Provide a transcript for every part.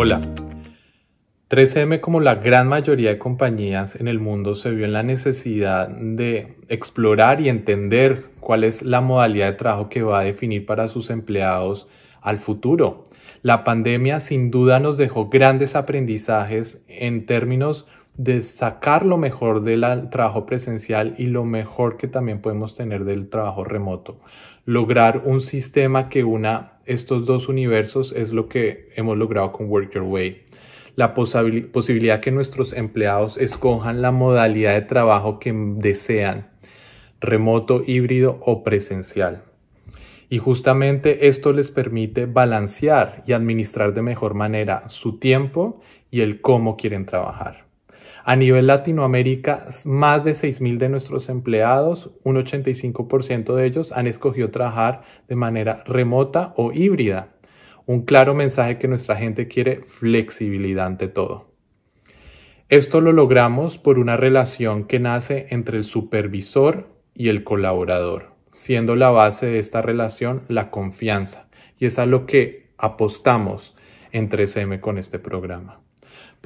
Hola. 3M, como la gran mayoría de compañías en el mundo, se vio en la necesidad de explorar y entender cuál es la modalidad de trabajo que va a definir para sus empleados al futuro. La pandemia sin duda nos dejó grandes aprendizajes en términos de sacar lo mejor del trabajo presencial y lo mejor que también podemos tener del trabajo remoto. Lograr un sistema que una estos dos universos es lo que hemos logrado con Work Your Way. La posibilidad que nuestros empleados escojan la modalidad de trabajo que desean, remoto, híbrido o presencial. Y justamente esto les permite balancear y administrar de mejor manera su tiempo y el cómo quieren trabajar. A nivel Latinoamérica, más de 6.000 de nuestros empleados, un 85% de ellos han escogido trabajar de manera remota o híbrida. Un claro mensaje que nuestra gente quiere flexibilidad ante todo. Esto lo logramos por una relación que nace entre el supervisor y el colaborador, siendo la base de esta relación la confianza. Y es a lo que apostamos entre 3 con este programa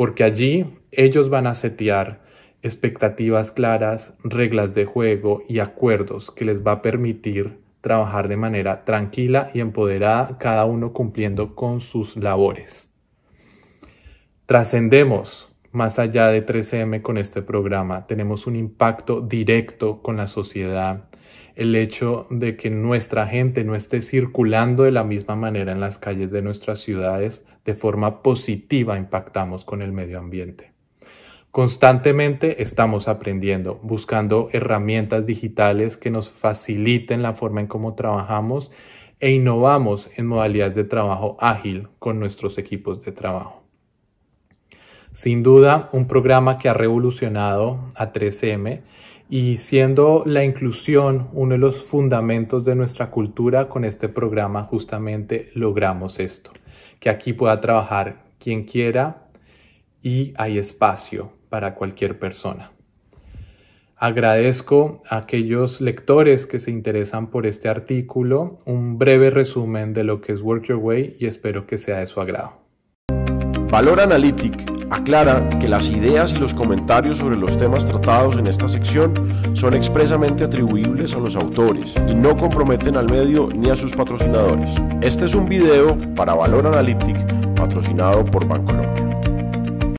porque allí ellos van a setear expectativas claras, reglas de juego y acuerdos que les va a permitir trabajar de manera tranquila y empoderada, cada uno cumpliendo con sus labores. Trascendemos más allá de 3M con este programa, tenemos un impacto directo con la sociedad el hecho de que nuestra gente no esté circulando de la misma manera en las calles de nuestras ciudades, de forma positiva impactamos con el medio ambiente. Constantemente estamos aprendiendo, buscando herramientas digitales que nos faciliten la forma en cómo trabajamos e innovamos en modalidades de trabajo ágil con nuestros equipos de trabajo. Sin duda, un programa que ha revolucionado a 3M y siendo la inclusión uno de los fundamentos de nuestra cultura, con este programa justamente logramos esto, que aquí pueda trabajar quien quiera y hay espacio para cualquier persona. Agradezco a aquellos lectores que se interesan por este artículo un breve resumen de lo que es Work Your Way y espero que sea de su agrado. Valor Analytic aclara que las ideas y los comentarios sobre los temas tratados en esta sección son expresamente atribuibles a los autores y no comprometen al medio ni a sus patrocinadores. Este es un video para Valor Analytic patrocinado por Bancolombia.